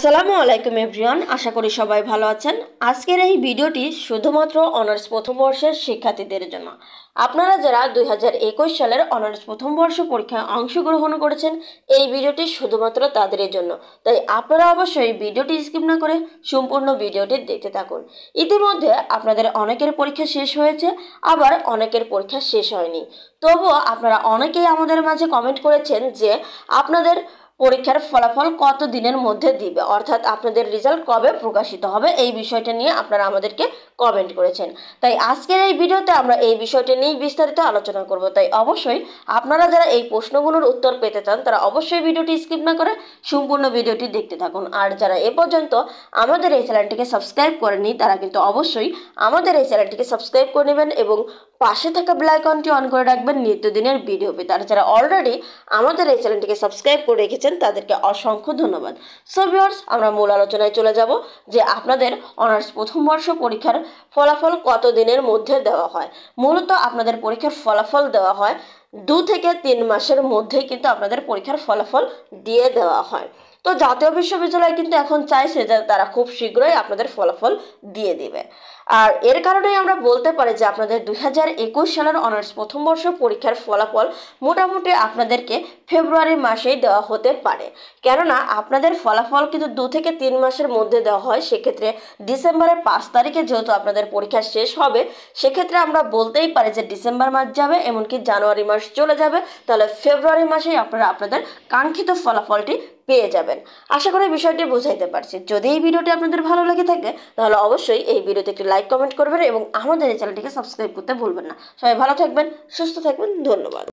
আসসালামু আলাইকুম এভরিওয়ান আশা করি সবাই ভালো আছেন আজকের এই ভিডিওটি শুধুমাত্র অনার্স প্রথম বর্ষের শিক্ষার্থীদের জন্য আপনারা যারা দুই সালের অনার্স প্রথম বর্ষ পরীক্ষায় অংশগ্রহণ করেছেন এই ভিডিওটি শুধুমাত্র তাদের জন্য তাই আপনারা অবশ্যই ভিডিওটি স্কিপ না করে সম্পূর্ণ ভিডিওটি দেখতে থাকুন ইতিমধ্যে আপনাদের অনেকের পরীক্ষা শেষ হয়েছে আবার অনেকের পরীক্ষা শেষ হয়নি তবুও আপনারা অনেকেই আমাদের মাঝে কমেন্ট করেছেন যে আপনাদের পরীক্ষার ফলাফল কত দিনের মধ্যে দিবে অর্থাৎ আপনাদের রেজাল্ট কবে প্রকাশিত হবে এই বিষয়টা নিয়ে আপনারা আমাদেরকে কমেন্ট করেছেন তাই আজকের এই ভিডিওতে আমরা এই বিষয়টা নিয়েই বিস্তারিত আলোচনা করব তাই অবশ্যই আপনারা যারা এই প্রশ্নগুলোর উত্তর পেতে চান তারা অবশ্যই ভিডিওটি স্কিপ না করে সম্পূর্ণ ভিডিওটি দেখতে থাকুন আর যারা এ পর্যন্ত আমাদের এই চ্যানেলটিকে সাবস্ক্রাইব করেনি তারা কিন্তু অবশ্যই আমাদের এই চ্যানেলটিকে সাবস্ক্রাইব করে নেবেন এবং পাশে থাকা ব্ল্যাকনটি অন করে রাখবেন নিত্যদিনের ভিডিও পেতে আর যারা অলরেডি আমাদের এই চ্যানেলটিকে সাবস্ক্রাইব করে রেখেছেন করেছেন তাদেরকে অসংখ্য ধন্যবাদ সো ভিওর্স আমরা মূল আলোচনায় চলে যাব যে আপনাদের অনার্স প্রথম বর্ষ পরীক্ষার ফলাফল কত দিনের মধ্যে দেওয়া হয় মূলত আপনাদের পরীক্ষার ফলাফল দেওয়া হয় দু থেকে তিন মাসের মধ্যে কিন্তু আপনাদের পরীক্ষার ফলাফল দিয়ে দেওয়া হয় তো জাতীয় বিশ্ববিদ্যালয় কিন্তু এখন চাইছে যে তারা খুব শীঘ্রই আপনাদের ফলাফল দিয়ে দিবে আর এর কারণেই আমরা বলতে পারি যে আপনাদের দুই সালের অনার্স প্রথম বর্ষ পরীক্ষার ফলাফল মোটামুটি আপনাদেরকে ফেব্রুয়ারি মাসেই দেওয়া হতে পারে কেননা আপনাদের ফলাফল কিন্তু দু থেকে তিন মাসের মধ্যে দেওয়া হয় সেক্ষেত্রে ডিসেম্বরের পাঁচ তারিখে যেহেতু আপনাদের পরীক্ষা শেষ হবে সেক্ষেত্রে আমরা বলতেই পারি যে ডিসেম্বর মাস যাবে এমনকি জানুয়ারি মাস চলে যাবে তাহলে ফেব্রুয়ারি মাসেই আপনারা আপনাদের কাঙ্ক্ষিত ফলাফলটি পেয়ে যাবেন আশা করি বিষয়টি বোঝাইতে পারছি যদি এই ভিডিওটি আপনাদের ভালো লাগে থাকে তাহলে অবশ্যই এই ভিডিওতে একটি লাইক কমেন্ট করবেন এবং আমাদের এই চ্যানেলটিকে সাবস্ক্রাইব করতে ভুলবেন না সবাই ভালো থাকবেন সুস্থ থাকবেন ধন্যবাদ